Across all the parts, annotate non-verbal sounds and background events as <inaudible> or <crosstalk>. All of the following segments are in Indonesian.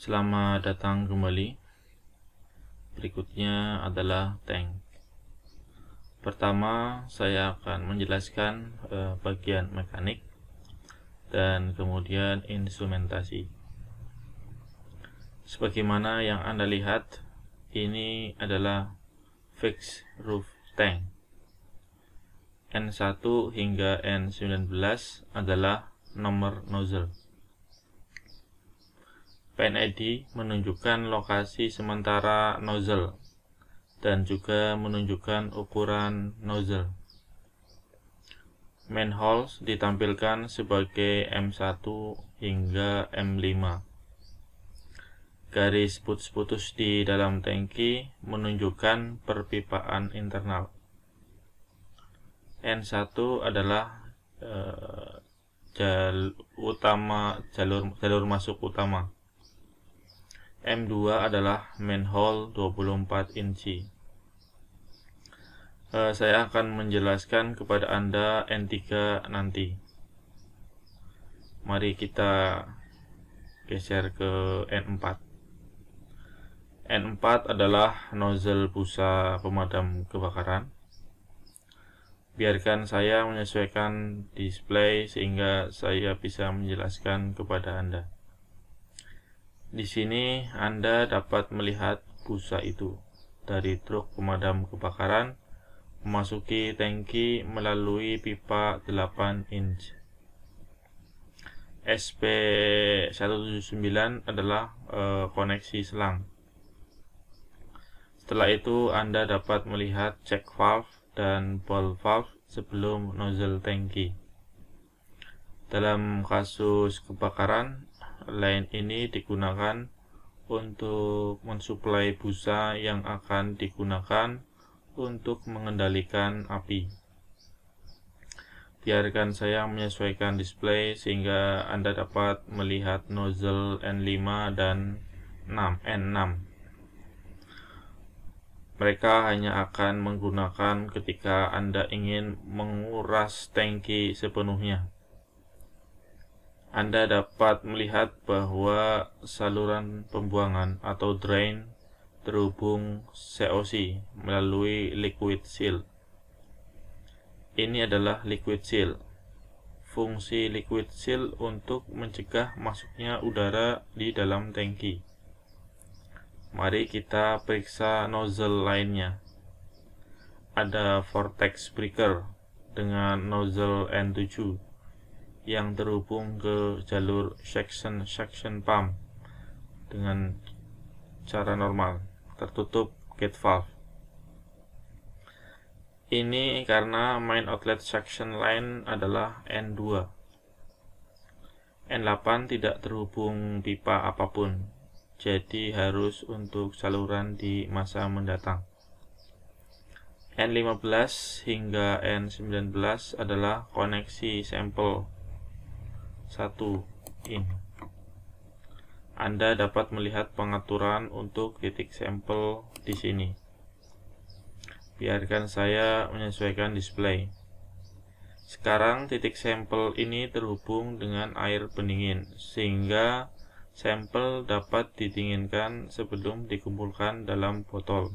Selamat datang kembali. Berikutnya adalah tank. Pertama, saya akan menjelaskan eh, bagian mekanik dan kemudian instrumentasi. Sebagaimana yang Anda lihat, ini adalah fixed roof tank. N1 hingga N19 adalah nomor nozzle. PNID menunjukkan lokasi sementara nozzle dan juga menunjukkan ukuran nozzle. holes ditampilkan sebagai M1 hingga M5. Garis putus-putus di dalam tangki menunjukkan perpipaan internal. N1 adalah e, jal utama jalur jalur masuk utama M2 adalah main manhole 24 inci. Eh, saya akan menjelaskan kepada Anda N3 nanti. Mari kita geser ke N4. N4 adalah nozzle busa pemadam kebakaran. Biarkan saya menyesuaikan display sehingga saya bisa menjelaskan kepada Anda. Di sini Anda dapat melihat busa itu dari truk pemadam kebakaran memasuki tangki melalui pipa 8 inch. SP179 adalah e, koneksi selang. Setelah itu Anda dapat melihat check valve dan ball valve sebelum nozzle tangki. Dalam kasus kebakaran, lain ini digunakan untuk mensuplai busa yang akan digunakan untuk mengendalikan api. Biarkan saya menyesuaikan display sehingga Anda dapat melihat nozzle N5 dan 6, N6. Mereka hanya akan menggunakan ketika Anda ingin menguras tangki sepenuhnya. Anda dapat melihat bahwa saluran pembuangan atau drain terhubung COC melalui liquid seal. Ini adalah liquid seal. Fungsi liquid seal untuk mencegah masuknya udara di dalam tangki. Mari kita periksa nozzle lainnya. Ada vortex breaker dengan nozzle N7 yang terhubung ke jalur section section pump dengan cara normal tertutup gate valve ini karena main outlet section line adalah N2 N8 tidak terhubung pipa apapun jadi harus untuk saluran di masa mendatang N15 hingga N19 adalah koneksi sampel 1 in. Anda dapat melihat pengaturan untuk titik sampel di sini. Biarkan saya menyesuaikan display. Sekarang titik sampel ini terhubung dengan air pendingin, sehingga sampel dapat didinginkan sebelum dikumpulkan dalam botol.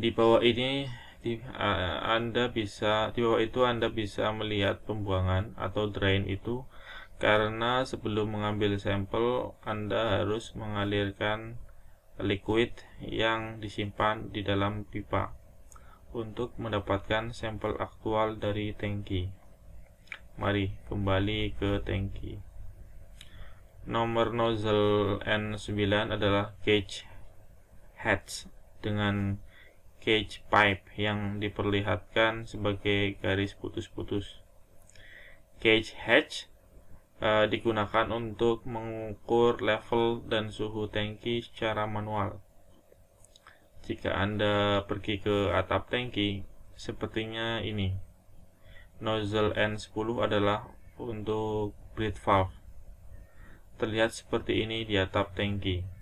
Di bawah ini uh, Anda bisa di bawah itu Anda bisa melihat pembuangan atau drain itu karena sebelum mengambil sampel Anda harus mengalirkan liquid yang disimpan di dalam pipa untuk mendapatkan sampel aktual dari tangki. Mari kembali ke tangki. Nomor nozzle N9 adalah gauge heads dengan cage pipe yang diperlihatkan sebagai garis putus-putus. Cage hatch uh, digunakan untuk mengukur level dan suhu tangki secara manual. Jika Anda pergi ke atap tangki, sepertinya ini. Nozzle N10 adalah untuk breed valve. Terlihat seperti ini di atap tangki.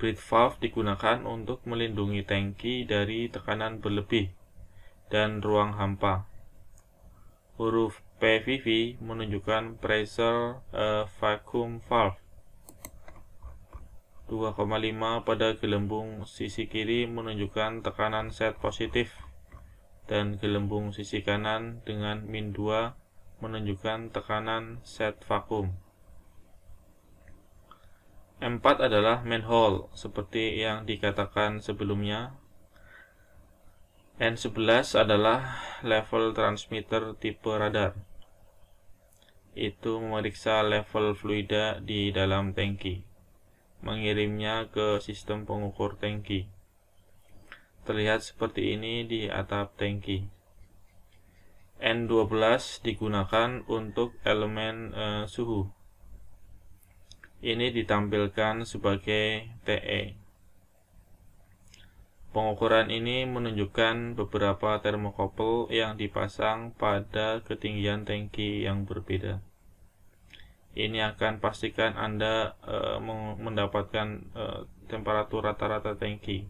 Breathe valve digunakan untuk melindungi tangki dari tekanan berlebih dan ruang hampa. Huruf PVV menunjukkan pressure uh, vacuum valve. 2,5 pada gelembung sisi kiri menunjukkan tekanan set positif dan gelembung sisi kanan dengan min 2 menunjukkan tekanan set vakum. M4 adalah main manhole seperti yang dikatakan sebelumnya. N11 adalah level transmitter tipe radar. Itu memeriksa level fluida di dalam tangki. Mengirimnya ke sistem pengukur tangki. Terlihat seperti ini di atap tangki. N12 digunakan untuk elemen eh, suhu ini ditampilkan sebagai TE. Pengukuran ini menunjukkan beberapa termokopel yang dipasang pada ketinggian tangki yang berbeda. Ini akan pastikan Anda e, mendapatkan e, temperatur rata-rata tangki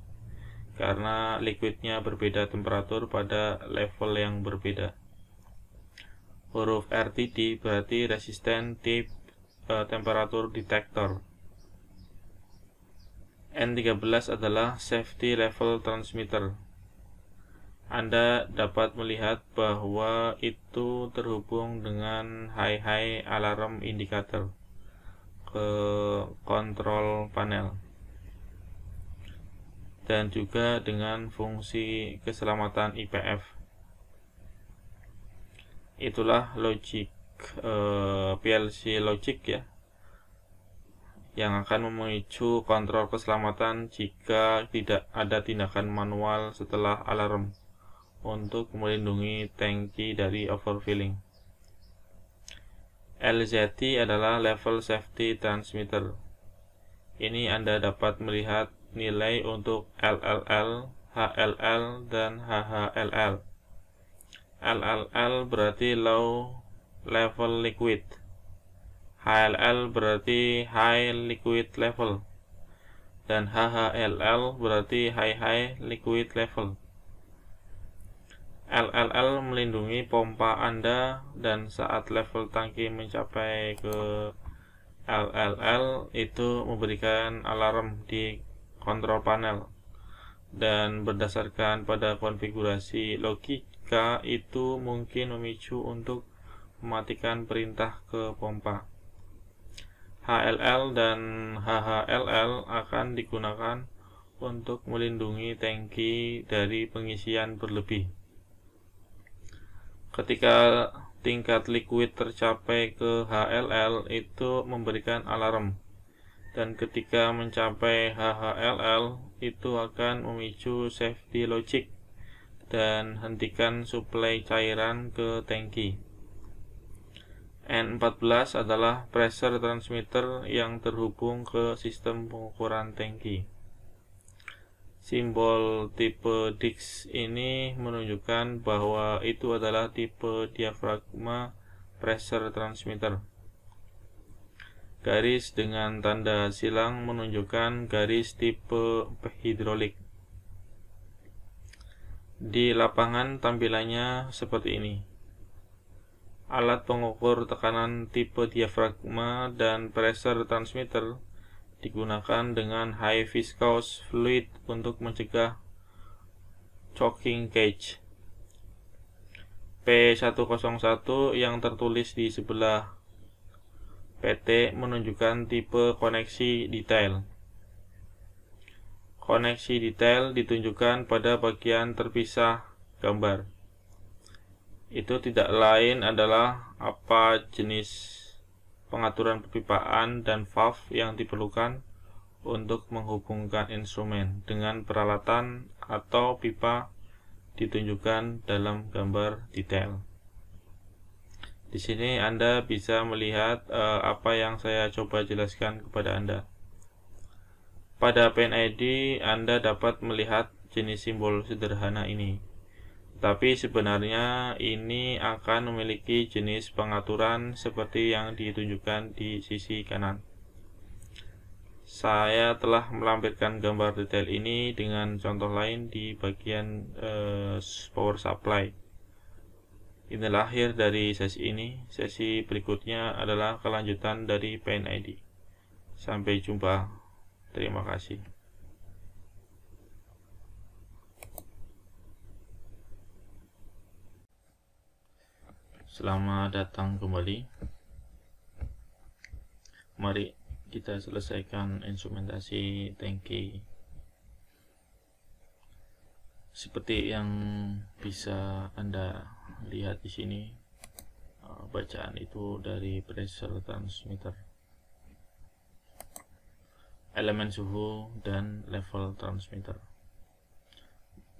karena liquidnya berbeda temperatur pada level yang berbeda. Huruf RTD berarti resisten tip temperatur detector. N13 adalah safety level transmitter. Anda dapat melihat bahwa itu terhubung dengan high-high alarm indicator ke kontrol panel dan juga dengan fungsi keselamatan IPF. Itulah logik Eh, PLC logic ya yang akan memicu kontrol keselamatan jika tidak ada tindakan manual setelah alarm untuk melindungi tangki dari overfilling. LZT adalah Level Safety Transmitter. Ini Anda dapat melihat nilai untuk LLL, HLL, dan HHLL. LLL berarti Low level liquid. HLL berarti high liquid level dan HHLL berarti high high liquid level. LLL melindungi pompa Anda dan saat level tangki mencapai ke LLL itu memberikan alarm di kontrol panel dan berdasarkan pada konfigurasi logika itu mungkin memicu untuk mematikan perintah ke pompa. HLL dan HHLL akan digunakan untuk melindungi tangki dari pengisian berlebih. Ketika tingkat liquid tercapai ke HLL itu memberikan alarm dan ketika mencapai HHLL itu akan memicu safety logic dan hentikan suplai cairan ke tangki. N14 adalah pressure transmitter yang terhubung ke sistem pengukuran tangki. Simbol tipe DIX ini menunjukkan bahwa itu adalah tipe diafragma pressure transmitter. Garis dengan tanda silang menunjukkan garis tipe hidrolik. Di lapangan tampilannya seperti ini alat pengukur tekanan tipe diafragma dan pressure transmitter digunakan dengan high viscous fluid untuk mencegah choking cage. P101 yang tertulis di sebelah PT menunjukkan tipe koneksi detail. Koneksi detail ditunjukkan pada bagian terpisah gambar itu tidak lain adalah apa jenis pengaturan pipaan dan valve yang diperlukan untuk menghubungkan instrumen dengan peralatan atau pipa ditunjukkan dalam gambar detail. Di sini Anda bisa melihat uh, apa yang saya coba jelaskan kepada Anda. Pada id Anda dapat melihat jenis simbol sederhana ini tapi sebenarnya ini akan memiliki jenis pengaturan seperti yang ditunjukkan di sisi kanan. Saya telah melampirkan gambar detail ini dengan contoh lain di bagian eh, power supply. Inilah akhir dari sesi ini. Sesi berikutnya adalah kelanjutan dari ID. Sampai jumpa. Terima kasih. Selamat datang kembali. Mari kita selesaikan instrumentasi tangki seperti yang bisa Anda lihat di sini. Uh, bacaan itu dari pressure transmitter. Elemen suhu dan level transmitter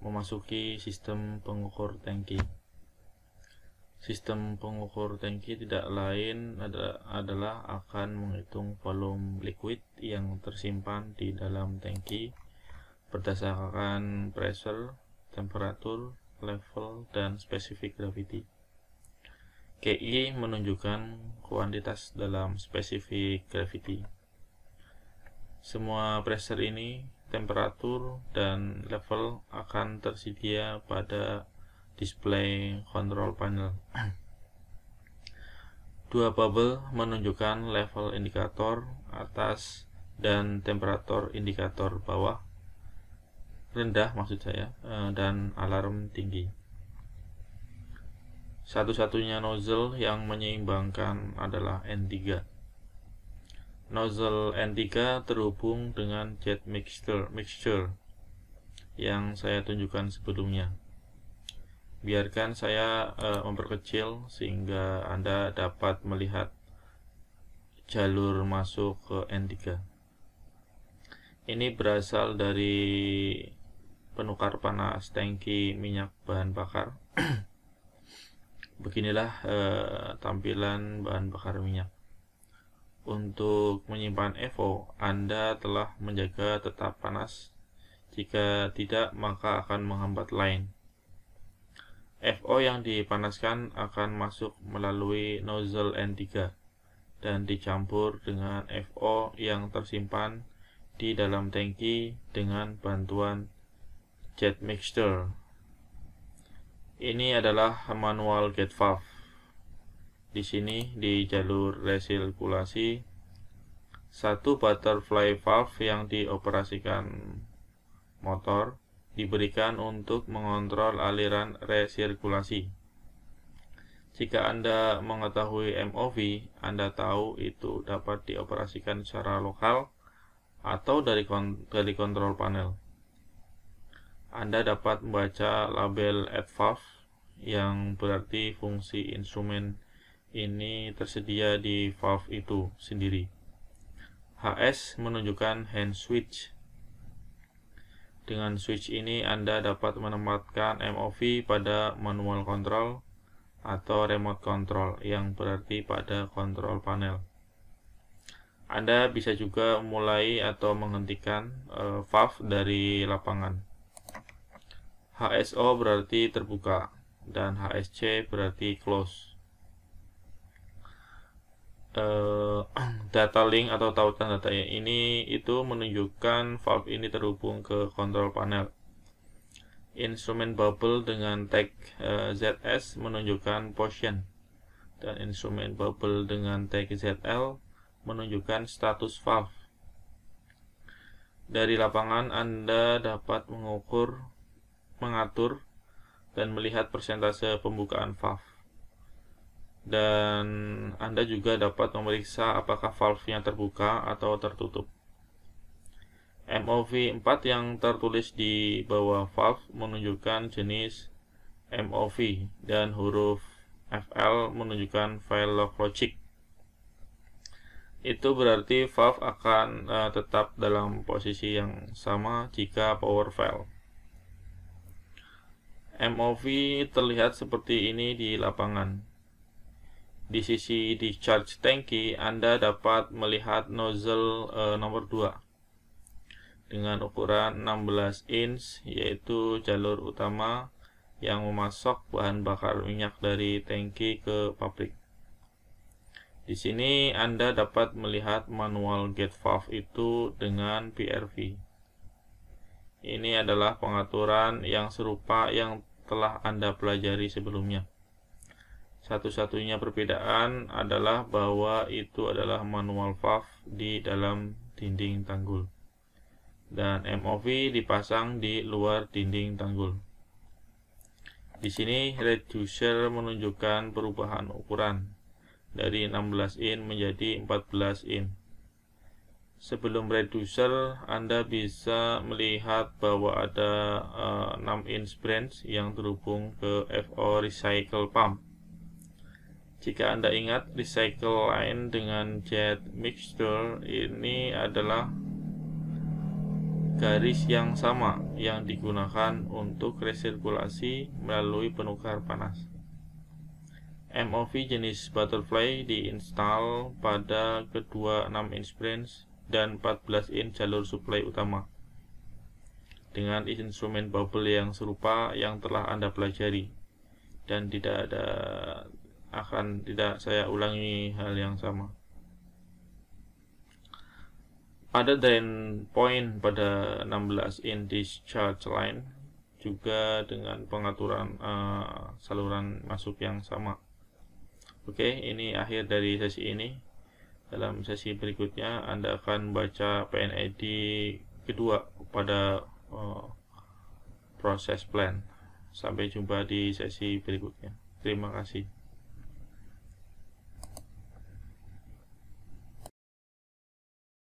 memasuki sistem pengukur tangki. Sistem pengukur tangki tidak lain adalah akan menghitung volume liquid yang tersimpan di dalam tangki berdasarkan pressure, temperatur, level, dan specific gravity. KI e menunjukkan kuantitas dalam specific gravity. Semua pressure ini, temperatur, dan level akan tersedia pada display control panel. Dua bubble menunjukkan level indikator atas dan temperatur indikator bawah rendah maksud saya eh, dan alarm tinggi. Satu-satunya nozzle yang menyeimbangkan adalah N3. Nozzle N3 terhubung dengan jet mixture, yang saya tunjukkan sebelumnya biarkan saya uh, memperkecil sehingga Anda dapat melihat jalur masuk ke N3 ini berasal dari penukar panas tangki minyak bahan bakar <clears throat> beginilah eh, tampilan bahan bakar minyak untuk menyimpan EVO, Anda telah menjaga tetap panas. Jika tidak, maka akan menghambat lain FO yang dipanaskan akan masuk melalui nozzle N3 dan dicampur dengan FO yang tersimpan di dalam tangki dengan bantuan jet mixture. Ini adalah manual gate valve. Di sini di jalur resirkulasi satu butterfly valve yang dioperasikan motor diberikan untuk mengontrol aliran resirkulasi. Jika Anda mengetahui MOV, Anda tahu itu dapat dioperasikan secara lokal atau dari, dari kontrol panel. Anda dapat membaca label advalve yang berarti fungsi instrumen ini tersedia di valve itu sendiri. HS menunjukkan hand switch dengan switch ini Anda dapat menempatkan MOV pada manual control atau remote control yang berarti pada kontrol panel. Anda bisa juga mulai atau menghentikan uh, valve dari lapangan. HSO berarti terbuka dan HSC berarti close uh, <clears throat> data link atau tautan data ini itu menunjukkan valve ini terhubung ke kontrol panel. Instrumen bubble dengan tag uh, eh, ZS menunjukkan position dan instrumen bubble dengan tag ZL menunjukkan status valve. Dari lapangan Anda dapat mengukur, mengatur, dan melihat persentase pembukaan valve dan Anda juga dapat memeriksa apakah valve yang terbuka atau tertutup. MOV 4 yang tertulis di bawah valve menunjukkan jenis MOV dan huruf FL menunjukkan file log logic. Itu berarti valve akan uh, tetap dalam posisi yang sama jika power fail. MOV terlihat seperti ini di lapangan. Di sisi discharge tangki, Anda dapat melihat nozzle e, nomor 2 dengan ukuran 16 inch, yaitu jalur utama yang memasok bahan bakar minyak dari tanki ke pabrik. Di sini Anda dapat melihat manual gate valve itu dengan PRV. Ini adalah pengaturan yang serupa yang telah Anda pelajari sebelumnya. Satu-satunya perbedaan adalah bahwa itu adalah manual valve di dalam dinding tanggul. Dan MOV dipasang di luar dinding tanggul. Di sini reducer menunjukkan perubahan ukuran dari 16 in menjadi 14 in. Sebelum reducer, Anda bisa melihat bahwa ada uh, 6 in branch yang terhubung ke FO Recycle Pump. Jika Anda ingat, recycle line dengan jet mixture ini adalah garis yang sama yang digunakan untuk resirkulasi melalui penukar panas. MOV jenis butterfly diinstal pada kedua 6-inch branch dan 14-inch jalur suplai utama dengan instrumen bubble yang serupa yang telah Anda pelajari dan tidak ada akan tidak saya ulangi hal yang sama. Ada drain point pada 16 in discharge line juga dengan pengaturan uh, saluran masuk yang sama. Oke, okay, ini akhir dari sesi ini. Dalam sesi berikutnya Anda akan baca PNID kedua pada uh, proses plan. Sampai jumpa di sesi berikutnya. Terima kasih.